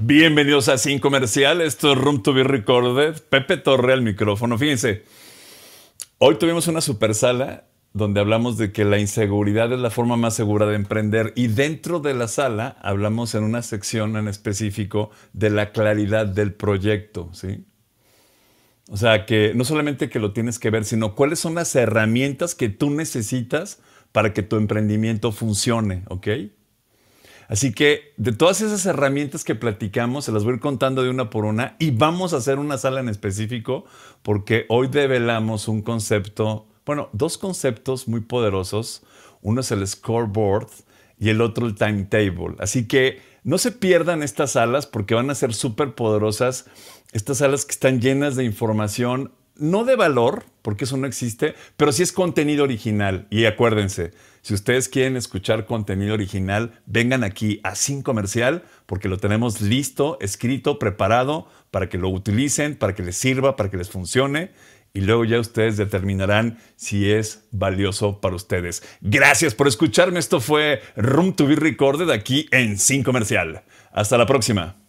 Bienvenidos a Sin Comercial, esto es Room to be Recorded, Pepe Torre al micrófono. Fíjense, hoy tuvimos una super sala donde hablamos de que la inseguridad es la forma más segura de emprender y dentro de la sala hablamos en una sección en específico de la claridad del proyecto, ¿sí? O sea, que no solamente que lo tienes que ver, sino cuáles son las herramientas que tú necesitas para que tu emprendimiento funcione, ¿ok? Así que de todas esas herramientas que platicamos, se las voy a ir contando de una por una y vamos a hacer una sala en específico porque hoy develamos un concepto bueno, dos conceptos muy poderosos. Uno es el scoreboard y el otro el timetable. Así que no se pierdan estas salas porque van a ser súper poderosas. Estas salas que están llenas de información, no de valor, porque eso no existe, pero sí es contenido original. Y acuérdense, si ustedes quieren escuchar contenido original, vengan aquí a Sin Comercial porque lo tenemos listo, escrito, preparado para que lo utilicen, para que les sirva, para que les funcione y luego ya ustedes determinarán si es valioso para ustedes. Gracias por escucharme. Esto fue Room to be Recorded aquí en Sin Comercial. Hasta la próxima.